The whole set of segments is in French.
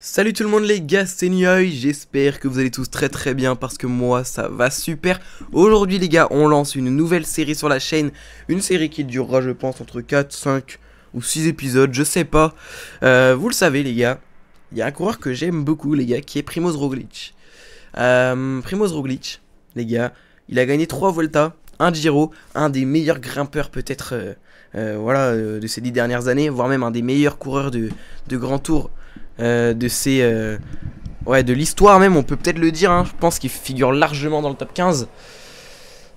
Salut tout le monde les gars, c'est Nioi, j'espère que vous allez tous très très bien parce que moi ça va super. Aujourd'hui les gars, on lance une nouvelle série sur la chaîne, une série qui durera je pense entre 4, 5 ou 6 épisodes, je sais pas. Euh, vous le savez les gars, il y a un coureur que j'aime beaucoup les gars qui est Primoz Roglic. Euh, Primoz Roglic, les gars, il a gagné 3 Volta, un Giro, un des meilleurs grimpeurs peut-être euh, euh, voilà, de ces 10 dernières années, voire même un des meilleurs coureurs de, de Grand Tour euh, de euh, ouais, de l'histoire même, on peut peut-être le dire. Hein. je pense qu'il figure largement dans le top 15.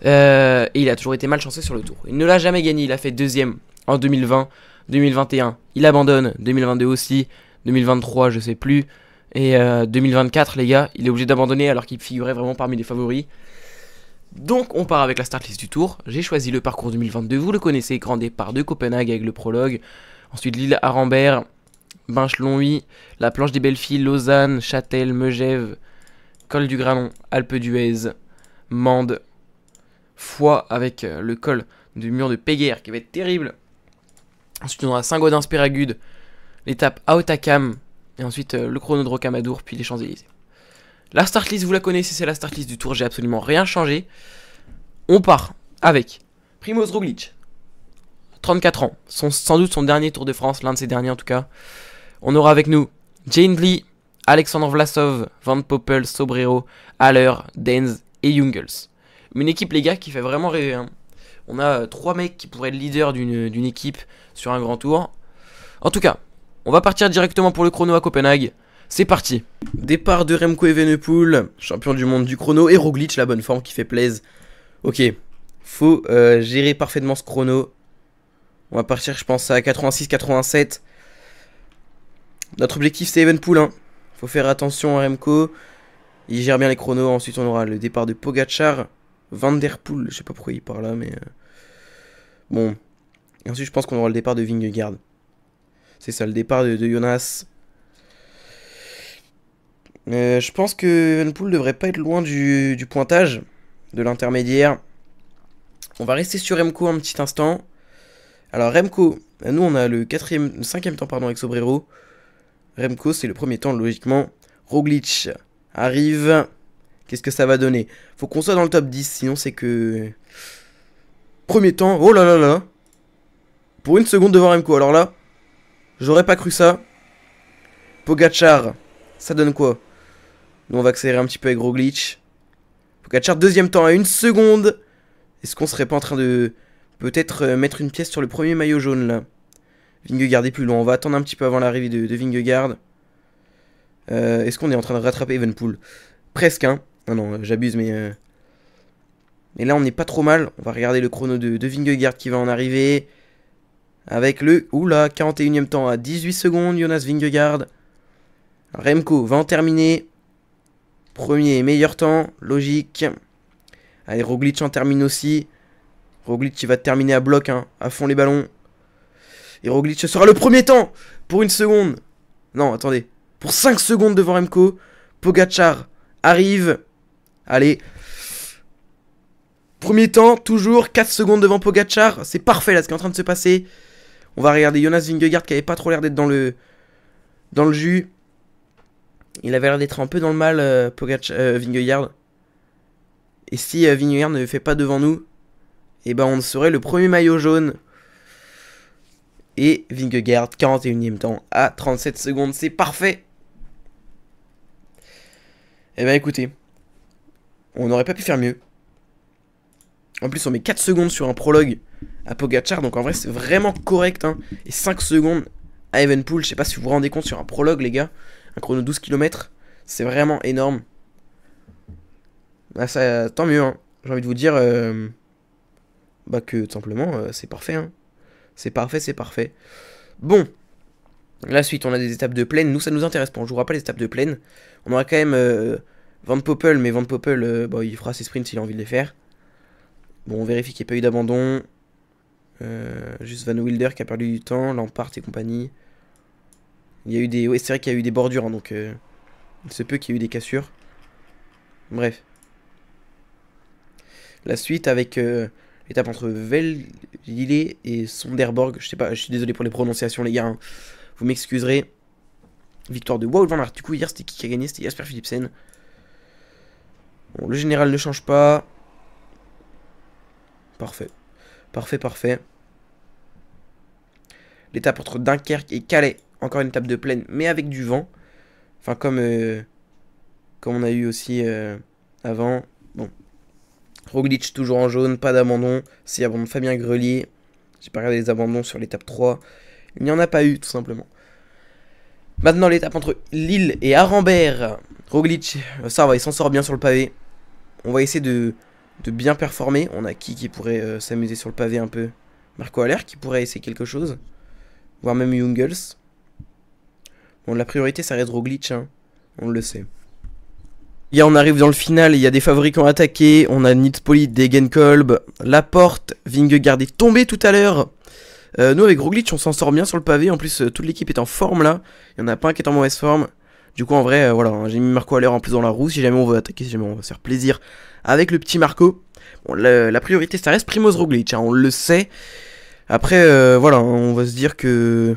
Euh, et il a toujours été malchancé sur le tour. Il ne l'a jamais gagné. Il a fait deuxième en 2020, 2021. Il abandonne. 2022 aussi. 2023, je sais plus. Et 2024, les gars, il est obligé d'abandonner alors qu'il figurait vraiment parmi les favoris. Donc on part avec la start list du tour. J'ai choisi le parcours 2022, vous le connaissez, grand départ de Copenhague avec le prologue. Ensuite l'île Arambert binchelon La Planche des Belles-Filles, Lausanne, Châtel, Megève, Col du Granon, Alpe d'Huez, Mende, Foix avec euh, le col du mur de Péguerre qui va être terrible. Ensuite, on aura Saint-Gaudens-Péragude, l'étape Aotakam, et ensuite euh, le chrono de Rocamadour, puis les Champs-Élysées. La startlist vous la connaissez, c'est la startlist du tour, j'ai absolument rien changé. On part avec Primoz Roglic, 34 ans, sans doute son dernier Tour de France, l'un de ses derniers en tout cas. On aura avec nous Jane Lee, Alexandre Vlasov, Van Poppel, Sobrero, Haller, Denz et Jungles. Une équipe, les gars, qui fait vraiment rêver. Hein. On a trois mecs qui pourraient être leaders d'une équipe sur un grand tour. En tout cas, on va partir directement pour le chrono à Copenhague. C'est parti Départ de Remco Evenepoel, champion du monde du chrono, et Roglic, la bonne forme qui fait plaise. Ok, faut euh, gérer parfaitement ce chrono. On va partir, je pense, à 86-87. Notre objectif c'est Evenpool. Hein. Faut faire attention à Remco. Il gère bien les chronos. Ensuite on aura le départ de Pogachar. Van Der Je sais pas pourquoi il part là mais... Euh, bon. Et ensuite je pense qu'on aura le départ de Vingegaard. C'est ça, le départ de, Jonas. Euh, je pense que Evenpool devrait pas être loin du, pointage, de l'intermédiaire. On va rester sur Remco un petit instant. Alors Remco, nous on a le quatrième, cinquième temps pardon avec Sobrero. Remco, c'est le premier temps, logiquement. Roglic arrive. Qu'est-ce que ça va donner Faut qu'on soit dans le top 10, sinon c'est que... Premier temps, oh là là là Pour une seconde devant Remco, alors là, j'aurais pas cru ça. Pogachar, ça donne quoi Nous on va accélérer un petit peu avec Roglic. Pogachar, deuxième temps à une seconde Est-ce qu'on serait pas en train de peut-être euh, mettre une pièce sur le premier maillot jaune là Vingegaard est plus loin. On va attendre un petit peu avant l'arrivée de, de, Vingegaard. Euh, est-ce qu'on est en train de rattraper Evenpool Presque, hein. Ah non, non, euh, j'abuse, mais... Euh, mais là, on n'est pas trop mal. On va regarder le chrono de, de Vingegaard qui va en arriver. Avec le... Oula, 41 e temps à 18 secondes, Jonas Vingegaard. Remco va en terminer. Premier meilleur temps, logique. Allez, Roglic en termine aussi. Roglic qui va terminer à bloc, hein, à fond les ballons ce sera le premier temps pour une seconde. Non, attendez. Pour 5 secondes devant Remco. Pogachar arrive. Allez. Premier temps, toujours 4 secondes devant Pogachar. C'est parfait là ce qui est en train de se passer. On va regarder Jonas Vingegaard qui avait pas trop l'air d'être dans le dans le jus. Il avait l'air d'être un peu dans le mal euh, euh Et si euh, Vingegaard ne fait pas devant nous, eh ben on serait le premier maillot jaune. Et Vingegaard, 41ème temps à 37 secondes. C'est parfait. Eh ben écoutez, on n'aurait pas pu faire mieux. En plus, on met 4 secondes sur un prologue à Pogachar, donc en vrai, c'est vraiment correct. Hein. Et 5 secondes à Evenpool, je sais pas si vous vous rendez compte sur un prologue, les gars. Un chrono 12 km, c'est vraiment énorme. Bah, ça, tant mieux, hein. j'ai envie de vous dire euh, bah que tout simplement, euh, c'est parfait. Hein. C'est parfait, c'est parfait. Bon, la suite, on a des étapes de plaine. Nous, ça nous intéresse pas. On jouera pas les étapes de plaine. On aura quand même euh, Van Poppel, mais Van Poppel, euh, bah, il fera ses sprints s'il a envie de les faire. Bon, on vérifie qu'il n'y a pas eu d'abandon. Euh, juste Van Wilder qui a perdu du temps, L'Emparte et compagnie. Il y a eu des. c'est vrai qu'il y a eu des bordures, hein, donc il se peut qu'il y ait eu des cassures. Bref. La suite avec étape entre Vellille et Sonderborg. Je sais pas, je suis désolé pour les prononciations, les gars. Hein. Vous m'excuserez. Victoire de Wout van Aert. Du coup, hier, c'était qui qui a gagné C'était Jasper Philipsen. Bon, le général ne change pas. Parfait. Parfait, parfait. L'étape entre Dunkerque et Calais. Encore une étape de plaine, mais avec du vent. Enfin, comme, euh, comme on a eu aussi euh, avant. Roglic toujours en jaune, pas d'abandon. C'est l'abandon Fabien Grelier. J'ai pas regardé les abandons sur l'étape 3. Il n'y en a pas eu, tout simplement. Maintenant, l'étape entre Lille et Arambert. Roglic, ça va, il s'en sort bien sur le pavé. On va essayer de, de bien performer. On a qui qui pourrait euh, s'amuser sur le pavé un peu Marco Aller qui pourrait essayer quelque chose. Voire même Jungles, Bon, la priorité, ça reste Roglic, hein. on le sait. Hier, on arrive dans le final, il y a des favoris qui ont On a Nitspoli, Degenkolb, porte, Vingegaard est tombé tout à l'heure. Euh, nous, avec Roglic, on s'en sort bien sur le pavé. En plus, euh, toute l'équipe est en forme là. Il y en a pas un qui est en mauvaise forme. Du coup, en vrai, euh, voilà, hein, j'ai mis Marco à l'heure en plus dans la roue. Si jamais on veut attaquer, si jamais on veut se faire plaisir avec le petit Marco. Bon, la, priorité, ça reste Primoz Roglic, hein, on le sait. Après, euh, voilà, hein, on va se dire que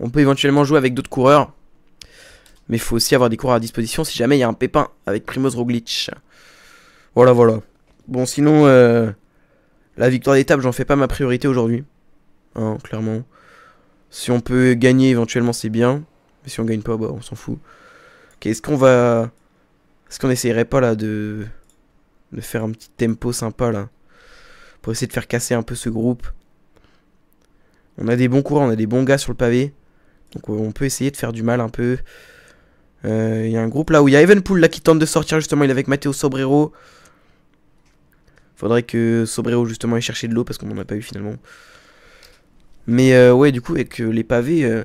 on peut éventuellement jouer avec d'autres coureurs. Mais il faut aussi avoir des coureurs à disposition si jamais il y a un pépin avec Primoz Roglic. Voilà, voilà. Bon, sinon, euh, la victoire d'étape, j'en fais pas ma priorité aujourd'hui. Hein, clairement. Si on peut gagner éventuellement, c'est bien. Mais si on gagne pas, bah, on s'en fout. quest est-ce qu'on va... Est-ce qu'on essayerait pas, là, de... De faire un petit tempo sympa, là. Pour essayer de faire casser un peu ce groupe. On a des bons coureurs, on a des bons gars sur le pavé. Donc on peut essayer de faire du mal un peu. Il euh, y a un groupe là où il y a Evenpool là qui tente de sortir justement. Il est avec Matteo Sobrero. Faudrait que Sobrero justement aille chercher de l'eau parce qu'on n'en a pas eu finalement. Mais euh, ouais, du coup, avec euh, les pavés,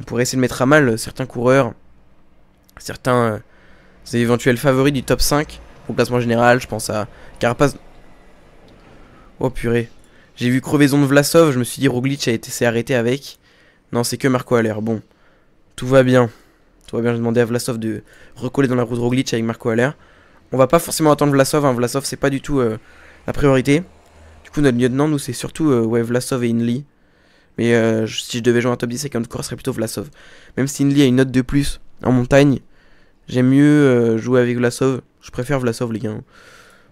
on pourrait essayer de mettre à mal certains coureurs, certains éventuels favoris du top 5 au classement général. Je pense à Carapaz Oh purée. J'ai vu crevaison de Vlasov, je me suis dit Roglic a été arrêté avec. Non, c'est que Marco Aller. Bon, tout va bien. Tu bien, j'ai demandé à Vlasov de recoller dans la roue de Roglic avec Marco Aller. On va pas forcément attendre Vlasov, hein. Vlasov c'est pas du tout euh, la priorité. Du coup, notre lieutenant, nous, c'est surtout euh, Vlasov et Inli. Mais euh, si je devais jouer un top 10 avec un même ce serait plutôt Vlasov. Même si Inli a une note de plus en montagne, j'aime mieux jouer avec Vlasov. Je préfère Vlasov, les gars.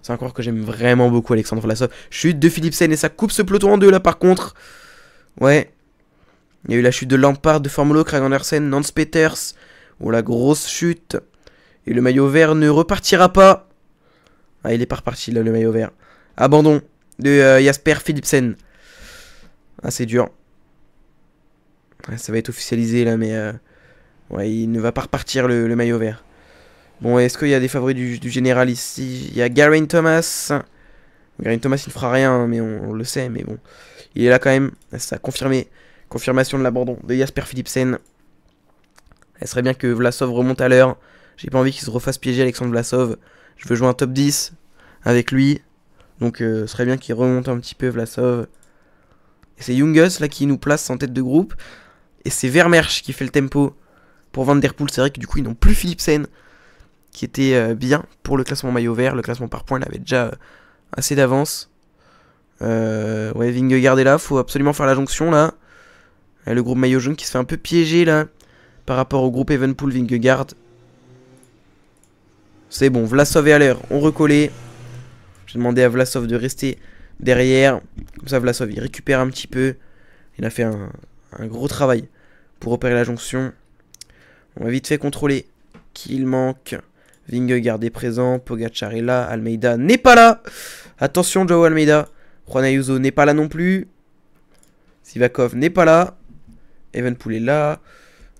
C'est un corps que j'aime vraiment beaucoup, Alexandre Vlasov. Chute de Philipsen et ça coupe ce peloton en deux là, par contre. Ouais. Il y a eu la chute de Lampard, de Formolo, Craig Andersen, Nance Peters. Oh la grosse chute. Et le maillot vert ne repartira pas. Ah, il est pas reparti là, le maillot vert. Abandon de euh, Jasper Philipsen. Ah, c'est dur. ça va être officialisé là, mais euh, ouais, il ne va pas repartir le, maillot vert. Bon, est-ce qu'il y a des favoris du, général ici Il y a Garen Thomas. Garin Thomas, il ne fera rien, hein, mais on, on, le sait, mais bon. Il est là quand même. Ça a confirmé. Confirmation de l'abandon de Jasper Philipsen. Elle serait bien que Vlasov remonte à l'heure. J'ai pas envie qu'il se refasse piéger Alexandre Vlasov. Je veux jouer un top 10 avec lui. Donc, euh, ce serait bien qu'il remonte un petit peu Vlasov. Et c'est Youngus là qui nous place en tête de groupe. Et c'est Vermersch qui fait le tempo pour Vanderpool. C'est vrai que du coup, ils n'ont plus Philipsen qui était euh, bien pour le classement maillot vert. Le classement par points, il avait déjà euh, assez d'avance. Euh, ouais, Vingegaard là. Faut absolument faire la jonction là. Et le groupe maillot jaune qui se fait un peu piéger là par rapport au groupe Evenpool Vingegaard. C'est bon, Vlasov est à l'heure. On recollait. J'ai demandé à Vlasov de rester derrière. Comme ça, Vlasov, il récupère un petit peu. Il a fait un, gros travail pour opérer la jonction. On va vite fait contrôler qu'il manque. Vingegaard est présent, Pogacar est là, Almeida n'est pas là. Attention, Joao Almeida. Juan Ayuso n'est pas là non plus. Sivakov n'est pas là. Evenpool est là.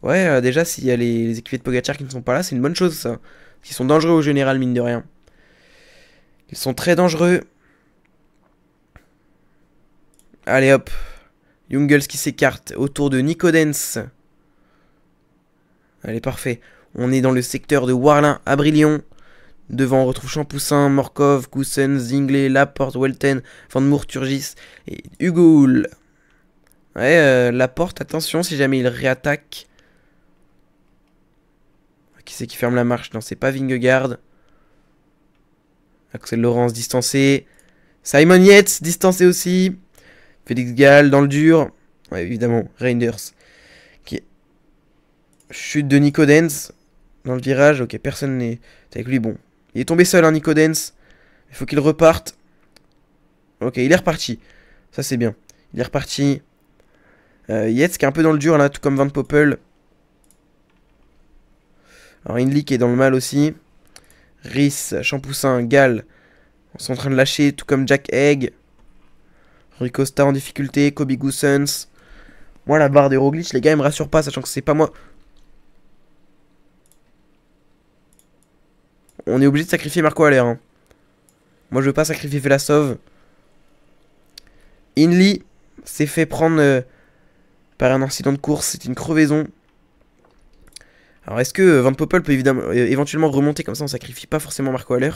Ouais, euh, déjà, s'il y a les, les, de Pogacar qui ne sont pas là, c'est une bonne chose, ça. qu'ils sont dangereux au général, mine de rien. Ils sont très dangereux. Allez, hop. Jungles qui s'écarte autour de Nicodens. Allez, parfait. On est dans le secteur de Warlin à Brillion. Devant, on retrouve Champoussin, Morkov, Cousens, Zingley, Laporte, Welten, Van Turgis et Hugo Ouais, euh, Laporte, attention, si jamais il réattaque, qui c'est qui ferme la marche Non, c'est pas Vingegaard. Axel Laurence distancé. Simon Yates distancé aussi. Félix Gall dans le dur. Ouais, évidemment, Reinders. Chute de Nico Dance dans le virage. Ok, personne n'est avec lui. Bon, il est tombé seul, hein, Nico Dance. Il faut qu'il reparte. Ok, il est reparti. Ça, c'est bien. Il est reparti. Euh, Yates qui est un peu dans le dur, là, tout comme Van Poppel. Alors qui est dans le mal aussi. Rhys, Champoussin, Gall on sont en train de lâcher, tout comme Jack Egg. Rui Costa en difficulté, Kobe Goosens. Moi, la barre des Roglic, les gars, ils me rassurent pas, sachant que c'est pas moi. On est obligé de sacrifier Marco Aller. Hein. Moi, je veux pas sacrifier Velasov. Inly s'est fait prendre euh, par un incident de course. C'est une crevaison. Alors est-ce que euh, Van Poppel peut évidemment, éventuellement remonter comme ça on sacrifie pas forcément Marco Aller.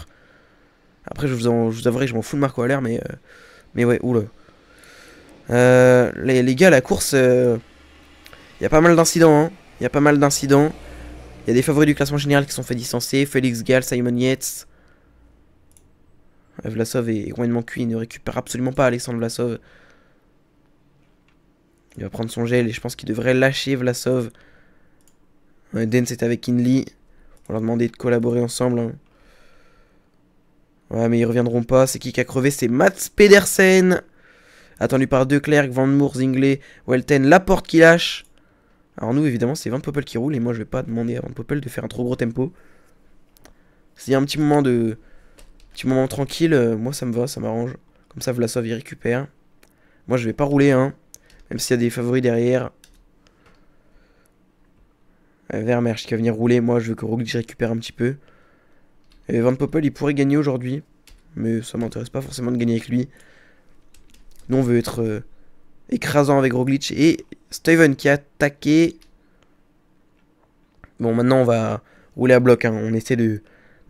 Après je vous, en, je avouerai je m'en fous de Marco Aller, mais, euh, mais ouais, oula. Euh, les, gars la course, il y a pas mal d'incidents, il hein. y a pas mal d'incidents. Il y a des favoris du classement général qui sont fait distancer, Félix Gall, Simon Yates. Vlasov est, est complètement cuit, il ne récupère absolument pas Alexandre Vlasov. Il va prendre son gel et je pense qu'il devrait lâcher Vlasov. Den était avec Inly. On leur demandait de collaborer ensemble. Hein. Ouais, mais ils reviendront pas. C'est qui qui a crevé C'est Mats Pedersen. Attendu par deux clercs Van Moor, Zingley, Welten, porte qui lâche. Alors nous, évidemment, c'est Van Poppel qui roule. Et moi, je vais pas demander à Van Poppel de faire un trop gros tempo. C'est y un petit moment de... Petit moment tranquille, euh, moi ça me va, ça m'arrange. Comme ça, Vlasov, il récupère. Moi, je vais pas rouler, hein. Même s'il y a des favoris derrière. Euh, Vermeer qui va venir rouler. Moi, je veux que Roglic récupère un petit peu. Et Van Poppel, il pourrait gagner aujourd'hui. Mais ça m'intéresse pas forcément de gagner avec lui. Nous, on veut être euh, écrasant avec Roglic. Et Steven qui a attaqué. Bon, maintenant, on va rouler à bloc. Hein. On essaie de,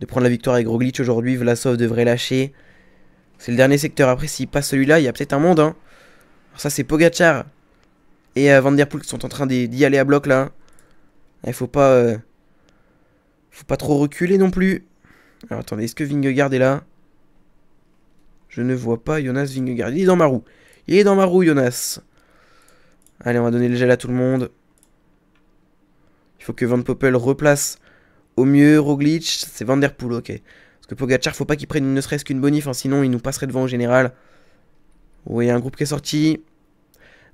prendre la victoire avec Roglic aujourd'hui. Vlasov devrait lâcher. C'est le dernier secteur. Après, s'il passe celui-là, il y a peut-être un monde. Hein. ça, c'est Pogachar et euh, Van Der Poel qui sont en train d'y aller à bloc, là. Il eh, faut pas... Euh, faut pas trop reculer non plus. Alors attendez, est-ce que Vingegaard est là Je ne vois pas Jonas Vingegaard. Il est dans ma roue. Il est dans ma roue, Jonas. Allez, on va donner le gel à tout le monde. Il faut que Van Poppel replace au mieux Roglitch. C'est Van Der Poel, ok. Parce que Pogacar, faut pas qu'il prenne ne serait-ce qu'une bonif, hein, sinon il nous passerait devant au général. Oui, un groupe qui est sorti.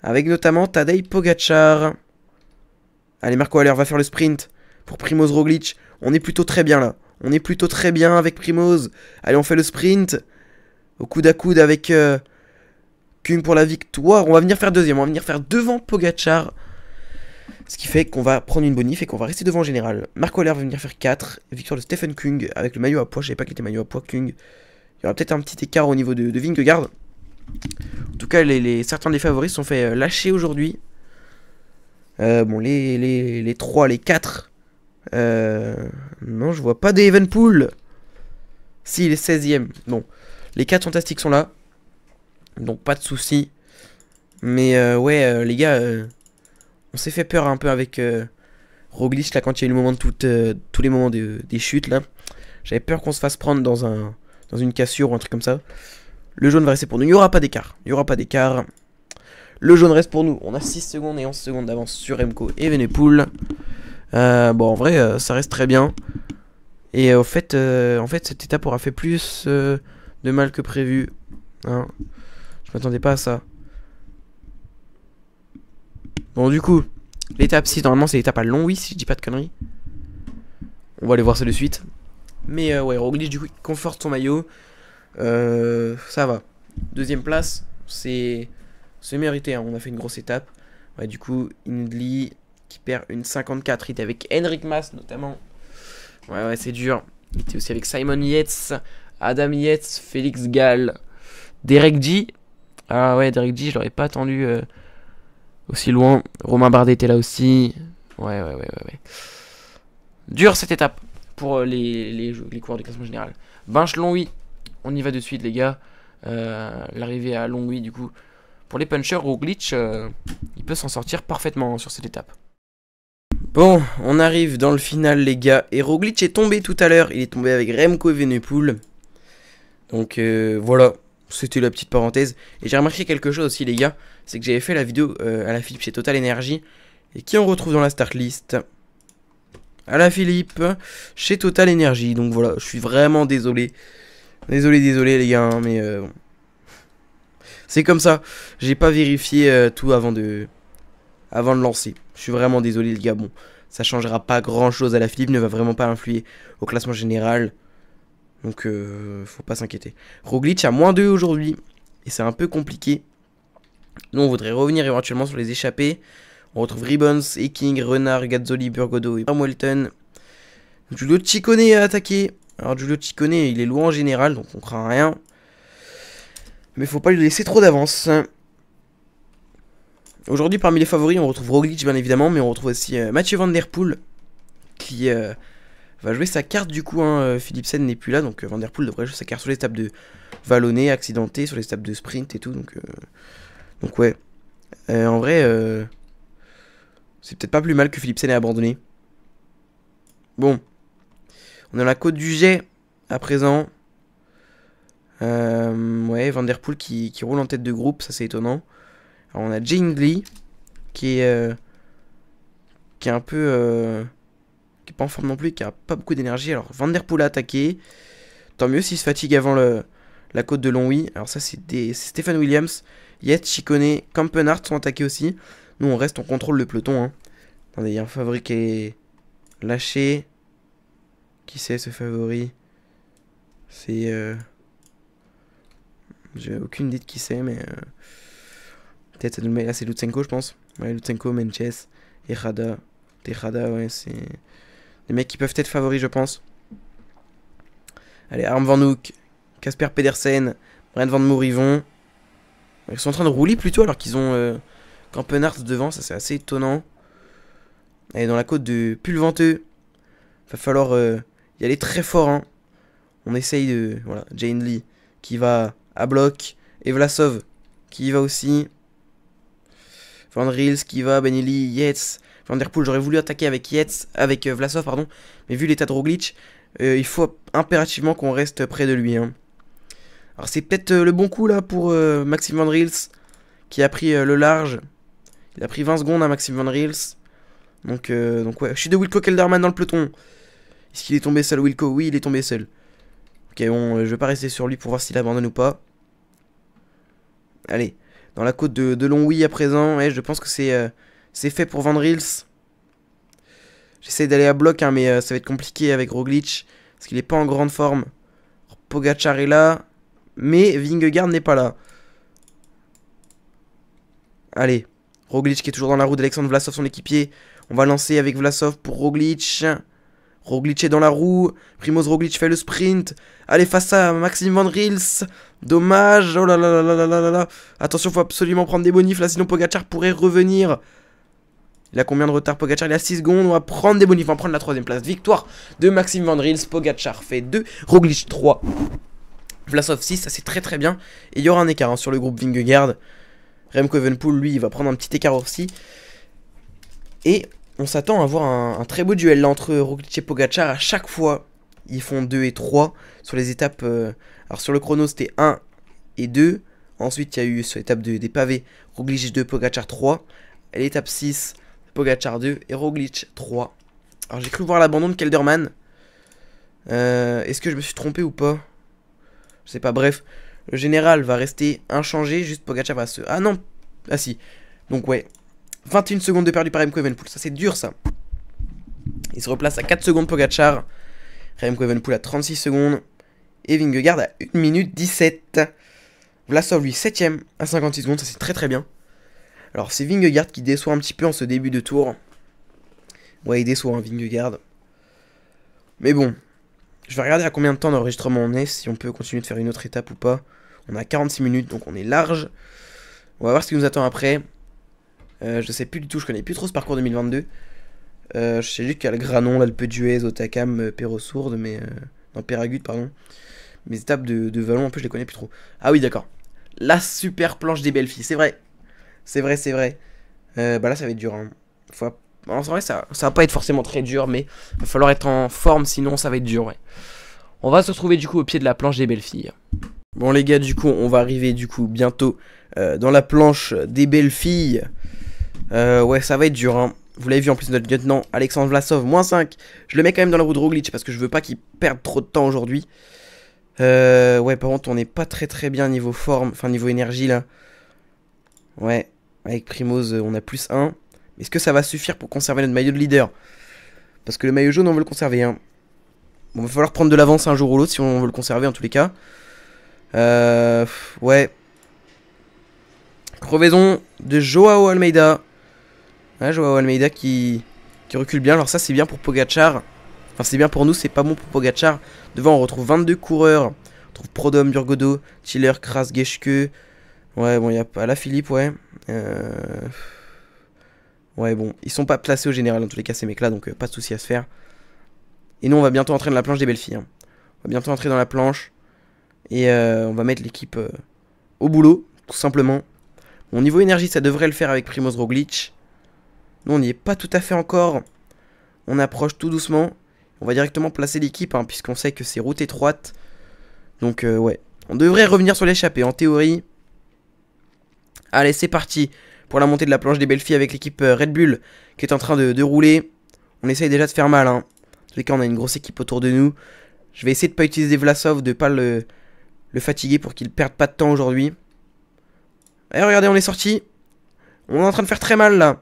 Avec notamment Tadej Pogachar. Allez, Marco Aller va faire le sprint pour Primoz Roglic. On est plutôt très bien là. On est plutôt très bien avec Primoz. Allez, on fait le sprint. Au coude à coude avec euh, Kung pour la victoire. On va venir faire deuxième. On va venir faire devant Pogachar. Ce qui fait qu'on va prendre une bonif et qu'on va rester devant en général. Marco Aller va venir faire 4. Victoire de Stephen Kung avec le maillot à poids. Je savais pas qu'il était maillot à poids Kung. Il y aura peut-être un petit écart au niveau de, de Vingegaard. En tout cas, certains des favoris sont fait euh, lâcher aujourd'hui. Euh, bon, les, les, les 3, les 4. Euh, non, je vois pas des pool. Si, les 16 e Bon, les 4 fantastiques sont là. Donc, pas de soucis. Mais euh, ouais, les gars, on s'est fait peur un peu avec Roglic là quand il y a eu le moment de tous les moments de, des chutes là. J'avais peur qu'on se fasse prendre dans, un, dans une cassure ou un truc comme ça. Le jaune va rester pour nous. Il n'y aura pas d'écart. Il n'y aura pas d'écart. Le jaune reste pour nous. On a 6 secondes et 11 secondes d'avance sur Emco et Venepool. Euh, bon, en vrai, euh, ça reste très bien. Et euh, au fait, en fait, cette étape aura fait plus de mal que prévu. Hein Je m'attendais pas à ça. Bon, du coup, l'étape 6, normalement, c'est l'étape à long, oui, si je dis pas de conneries. On va aller voir ça de suite. Mais ouais, Roglic, du coup, il conforte son maillot. ça va. Deuxième place, c'est c'est mérité, hein. on a fait une grosse étape. du coup, Indli qui perd une 54. Il avec Henrik Mas notamment. Ouais, ouais, c'est dur. Il était aussi avec Simon Yates, Adam Yates, Félix Gall, Derek G. Ah ouais, Derek G, je l'aurais pas attendu euh, aussi loin. Romain Bardet était là aussi. Ouais, ouais, ouais, ouais. ouais. Dure cette étape pour euh, les, les, coureurs du classement général. Long oui on y va de suite, les gars. Euh, l'arrivée à Longwy, du coup, pour les punchers ou glitch, euh, il peut s'en sortir parfaitement sur cette étape. Bon, on arrive dans le final les gars. Et Roglic est tombé tout à l'heure, il est tombé avec Remco et Venepool. Donc euh, voilà, c'était la petite parenthèse. Et j'ai remarqué quelque chose aussi les gars, c'est que j'avais fait la vidéo euh, à la Philippe chez Total Energy. Et qui on retrouve dans la start list À la Philippe, chez Total Energy. Donc voilà, je suis vraiment désolé. Désolé, désolé les gars, hein, mais c'est comme ça. J'ai pas vérifié euh, tout avant de, avant de lancer. Je suis vraiment désolé, le Gabon. Ça changera pas grand chose à la Philippe, ne va vraiment pas influer au classement général. Donc, euh, faut pas s'inquiéter. Roglic a moins 2 aujourd'hui. Et c'est un peu compliqué. Nous, on voudrait revenir éventuellement sur les échappées. On retrouve Ribbons, Eking, Renard, Gazzoli, Burgodo et Hamilton. Julio Chicone a attaqué. Alors, Julio Chicone il est loin en général, donc on craint rien. Mais faut pas lui laisser trop d'avance. Aujourd'hui, parmi les favoris, on retrouve Roglic, bien évidemment, mais on retrouve aussi euh, Mathieu Van Der Poel, qui euh, va jouer sa carte, du coup, hein, euh, Philipsen n'est plus là, donc Van Der Poel devrait jouer sa carte sur les tables de vallonné, accidenté, sur les tables de sprint et tout, donc, donc ouais. en vrai, c'est peut-être pas plus mal que Philipsen ait abandonné. Bon, on est à la côte du jet, à présent. Euh, ouais, Vanderpool qui, roule en tête de groupe, ça c'est étonnant. Alors on a Jane qui est, euh, qui est un peu euh, qui est pas en forme non plus, qui a pas beaucoup d'énergie. Alors Vanderpool a attaqué. Tant mieux s'il se fatigue avant la côte de Longwy. Alors ça c'est des Stephen Williams, Yates, Chikone, Campenhart sont attaqués aussi. Nous on reste, on contrôle le peloton. Hein. Attendez, il y a un favori qui est lâché. Qui c'est ce favori C'est... J'ai aucune idée de qui c'est, mais. Euh, peut-être c'est Lutsenko, je pense. Ouais, Lutsenko, Menches, Tejada, ouais, c'est. Des mecs qui peuvent être favoris, je pense. Allez, Arm Van Casper Pedersen, Brian Van Morivon. Ils sont en train de rouler plutôt alors qu'ils ont euh, devant, ça c'est assez étonnant. Allez, dans la côte de Pulventeux, va falloir euh, y aller très fort. Hein. On essaye de. Voilà, Jane Lee qui va a bloc. Et Vlasov qui y va aussi. Van Rils qui va, Benelli, Yates. Van Der Poel, j'aurais voulu attaquer avec Yetz, avec euh, Vlasov, pardon. Mais vu l'état de Roglic, euh, il faut impérativement qu'on reste près de lui. Hein. Alors c'est peut-être euh, le bon coup là pour Maxime Van Riels qui a pris le large. Il a pris 20 secondes à hein, Maxime Van Riels. Donc, donc ouais, je suis de Wilco Kelderman dans le peloton. Est-ce qu'il est tombé seul Wilco Oui, il est tombé seul. Ok, bon, je vais pas rester sur lui pour voir s'il abandonne ou pas. Allez, dans la côte de, de à présent. je pense que c'est euh, fait pour Van J'essaie d'aller à bloc, hein, mais euh, ça va être compliqué avec Roglic. Parce qu'il n'est pas en grande forme. Pogachar est là. Mais Vingegaard n'est pas là. Allez. Roglic qui est toujours dans la roue d'Alexandre Vlasov, son équipier. On va lancer avec Vlasov pour Roglic. Roglic est dans la roue. Primoz Roglic fait le sprint. Allez, face à Maxime Van Rils Dommage. Oh là là là là là là là. Attention, faut absolument prendre des bonifs là, sinon Pogachar pourrait revenir. Il a combien de retard Pogachar Il a 6 secondes. On va prendre des bonifs. On va prendre la troisième place. Victoire de Maxime Vandrils, Pogachar fait 2. Roglic 3. Vlasov 6. Ça, c'est très très bien. Et il y aura un écart hein, sur le groupe Vingegaard. Remco Evenpool, lui, il va prendre un petit écart aussi. Et on s'attend à avoir un, très beau duel entre Roglic et Pogachar. À chaque fois, ils font 2 et 3 sur les étapes. Euh, alors sur le chrono, c'était 1 et 2. Ensuite, il y a eu sur l'étape de des pavés, Roglic 2, Pogachar 3. et L'étape 6, Pogachar 2 et Roglic 3. Alors j'ai cru voir l'abandon de Kelderman. Euh, est-ce que je me suis trompé ou pas Je sais pas, bref. Le général va rester inchangé, juste Pogachar va se... Ah non Ah si. Donc ouais. 21 secondes de perdu par Remco Evenpool. Ça c'est dur ça. Il se replace à 4 secondes Pogachar. Remco Evenpool à 36 secondes. Et Vingegaard à 1 minute 17. Vlasov, lui, 7ème à 56 secondes. Ça, c'est très très bien. Alors, c'est Vingegaard qui déçoit un petit peu en ce début de tour. Ouais, il déçoit, hein, Vingegaard. Mais bon, je vais regarder à combien de temps d'enregistrement on est, si on peut continuer de faire une autre étape ou pas. On a 46 minutes, donc on est large. On va voir ce qui nous attend après. Je euh, je sais plus du tout, je ne connais plus trop ce parcours 2022. Euh, je sais juste qu'il y a le Granon, l'Alpe d'Huez, Otakam, euh, Pérosourde, mais. Euh, non, Péragut, pardon. Mes étapes de, de Vallon, en plus, je les connais plus trop. Ah oui, d'accord. La super planche des belles filles, c'est vrai. C'est vrai, c'est vrai. bah là, ça va être dur. Hein. en vrai, ça, ça va pas être forcément très dur, mais va falloir être en forme, sinon ça va être dur, ouais. On va se retrouver du coup au pied de la planche des belles filles. Bon les gars, du coup, on va arriver du coup bientôt dans la planche des belles filles. ouais, ça va être dur, hein. Vous l'avez vu en plus notre lieutenant Alexandre Vlasov, moins 5. Je le mets quand même dans la roue de Roglitch parce que je veux pas qu'il perde trop de temps aujourd'hui. Euh, ouais, par contre, on n'est pas très très bien niveau forme, enfin niveau énergie là. Ouais, avec Primoz, euh, on a plus 1. Est-ce que ça va suffire pour conserver notre maillot de leader Parce que le maillot jaune, on veut le conserver. Hein. va falloir prendre de l'avance un jour ou l'autre si on veut le conserver en tous les cas. Euh, ouais. Crevaison de Joao Almeida. Ouais, je vois Almeida qui, recule bien. Alors ça, c'est bien pour Pogachar. Enfin, c'est bien pour nous, c'est pas bon pour Pogachar. Devant, on retrouve 22 coureurs. On trouve Prodom, Burgodo, Tiller, Kras, Geshke. Ouais, bon, il y a pas la Philippe, ouais. Euh, ouais, bon, ils sont pas placés au général, en tous les cas, ces mecs-là, donc euh, pas de soucis à se faire. Et nous, on va bientôt entrer dans la planche des belles filles. Hein. On va bientôt entrer dans la planche. Et euh, on va mettre l'équipe au boulot, tout simplement. Mon niveau énergie, ça devrait le faire avec Primoz glitch on n'y est pas tout à fait encore. On approche tout doucement. On va directement placer l'équipe, hein, puisqu'on sait que c'est route étroite. Donc, euh, ouais. On devrait revenir sur l'échappée, en théorie. Allez, c'est parti pour la montée de la planche des belles filles avec l'équipe euh, Red Bull qui est en train de, rouler. On essaye déjà de faire mal. Hein. En on a une grosse équipe autour de nous. Je vais essayer de ne pas utiliser Vlasov, de ne pas le, le fatiguer pour qu'il ne perde pas de temps aujourd'hui. Et eh, regardez, on est sorti. On est en train de faire très mal là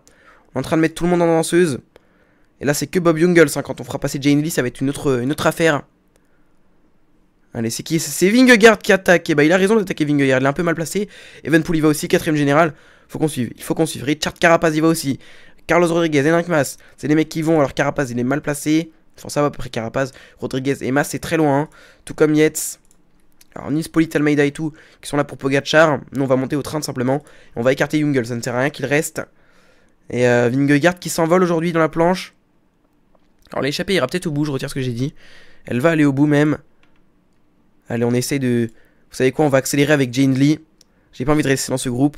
en train de mettre tout le monde en danseuse. Et là, c'est que Bob Jungles. Hein, quand on fera passer Jane Lee, ça va être une autre, une autre affaire. Allez, c'est qui C'est Vingegaard qui attaque. Et eh bah, ben, il a raison d'attaquer Vingegaard. Il est un peu mal placé. Evenpool pouli va aussi, quatrième général. Faut qu'on suive. Il faut qu'on suive. Richard Carapaz y va aussi. Carlos Rodriguez, et Mass. C'est les mecs qui vont. Alors, Carapaz, il est mal placé. Enfin, ça va à peu près Carapaz. Rodriguez et Mas, c'est très loin. Hein. Tout comme Yetz Alors, Nice, Polit, et tout, qui sont là pour Pogachar. Nous, on va monter au train simplement. On va écarter Jungles. Ça ne sert à rien qu'il reste. Et euh, Vingegaard qui s'envole aujourd'hui dans la planche. Alors l'échappée ira peut-être au bout, je retire ce que j'ai dit. Elle va aller au bout même. Allez, on essaie de... Vous savez quoi, on va accélérer avec Jane Lee. J'ai pas envie de rester dans ce groupe.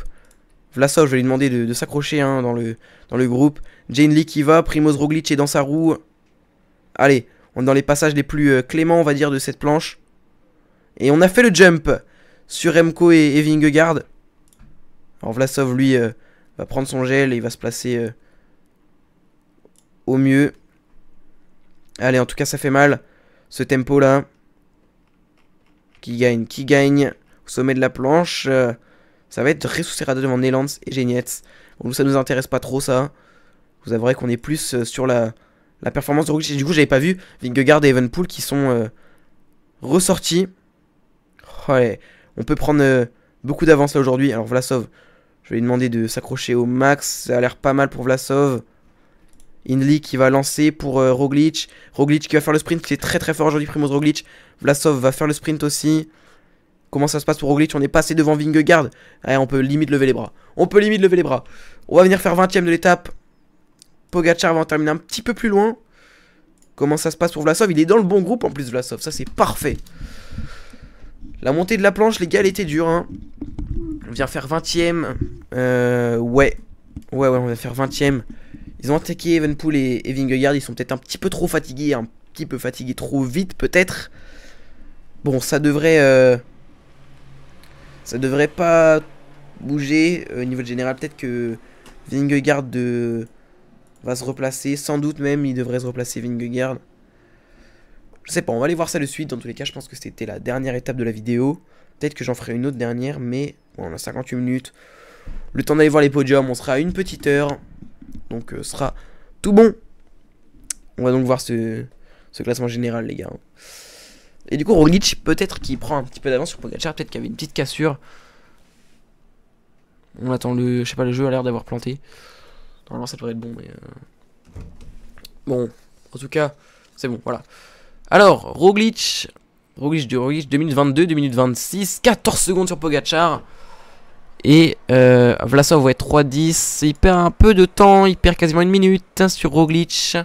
Vlasov, je vais lui demander de, s'accrocher hein, dans, le, dans le groupe. Jane Lee qui va, Primoz Roglic est dans sa roue. Allez, on est dans les passages les plus euh, cléments, on va dire, de cette planche. Et on a fait le jump sur Emko et, et Vingegaard. Alors Vlasov, lui, euh, va prendre son gel et il va se placer euh, au mieux. Allez, en tout cas, ça fait mal. Ce tempo-là. Qui gagne, qui gagne. Au sommet de la planche. Euh, ça va être de devant Nelands et Genietz. Bon, ça nous intéresse pas trop, ça. Vous avouerez qu'on est plus euh, sur la, la performance de Roglic. Du coup, j'avais pas vu Vingegaard et Evenpool qui sont ressortis. Oh, on peut prendre beaucoup d'avance là aujourd'hui. Alors sauve. Je vais lui demander de s'accrocher au max. Ça a l'air pas mal pour Vlasov. Inli qui va lancer pour euh, Roglic. Roglic qui va faire le sprint, qui est très très fort aujourd'hui, Primoz Roglic. Vlasov va faire le sprint aussi. Comment ça se passe pour Roglic On est passé devant Vingegaard. Eh, on peut limite lever les bras. On peut limite lever les bras. On va venir faire 20ème de l'étape. Pogachar va en terminer un petit peu plus loin. Comment ça se passe pour Vlasov Il est dans le bon groupe en plus, Vlasov. Ça, c'est parfait. La montée de la planche, les gars, elle était dure. Hein. On vient faire 20ème. Euh, ouais. Ouais, ouais, on vient faire 20ème. Ils ont attaqué Evenpool et, et Ils sont peut-être un petit peu trop fatigués. Un petit peu fatigués trop vite, peut-être. Bon, ça devrait... Euh, ça devrait pas bouger au niveau général. Peut-être que Vingegaard euh, va se replacer. Sans doute même, il devrait se replacer Vingegaard. Je sais pas, on va aller voir ça de suite. Dans tous les cas, je pense que c'était la dernière étape de la vidéo. Peut-être que j'en ferai une autre dernière, mais bon, on a 58 minutes. Le temps d'aller voir les podiums, on sera à une petite heure. Donc euh, ce sera tout bon. On va donc voir ce, classement général, les gars. Et du coup, Roglic, peut-être qu'il prend un petit peu d'avance sur Pogachar, peut-être qu'il y avait une petite cassure. On attend le... Je sais pas, le jeu a l'air d'avoir planté. Normalement, ça devrait être bon, mais... Euh, bon, en tout cas, c'est bon, voilà. Alors, Roglic, Roglic, Roglic 2022, 26, 14 secondes sur Pogachar. Et euh, Vlasov, ouais, 3-10. Il perd un peu de temps, il perd quasiment une minute hein, sur Roglic.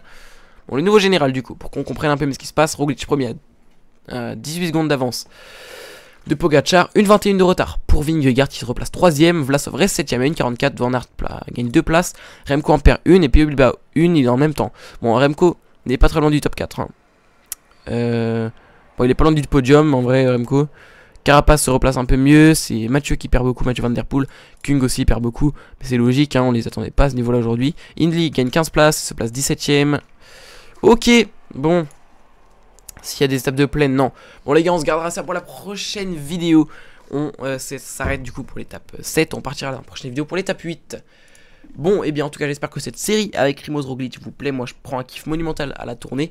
Bon, le nouveau général, du coup, pour qu'on comprenne un peu ce qui se passe. Roglic, premier, à euh, 18 secondes d'avance de Pogachar. Une 21 de retard pour Vingegaard qui se replace 3ème. Vlasov reste 7ème à 44, Van Aert gagne 2 places. Remco en perd une et puis Bilbao une il est en même temps. Bon, Remco n'est pas très loin du top 4. Hein. Euh, bon, il est pas loin du podium en vrai, Remco. Carapace se replace un peu mieux. C'est Mathieu qui perd beaucoup, Mathieu Van Der Poel. Kung aussi perd beaucoup. Mais c'est logique, hein, on les attendait pas à ce niveau-là aujourd'hui. Indy gagne 15 places, se place 17ème. Ok, bon. S'il y a des étapes de plaine, non. Bon les gars, on se gardera ça pour la prochaine vidéo. On euh, s'arrête du coup pour l'étape 7. On partira dans la prochaine vidéo pour l'étape 8. Bon, et eh bien en tout cas j'espère que cette série avec Rimoz Roglic vous plaît. Moi je prends un kiff monumental à la tournée.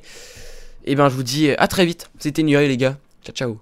Et eh ben je vous dis euh, à très vite. C'était Nuri les gars. Ciao ciao.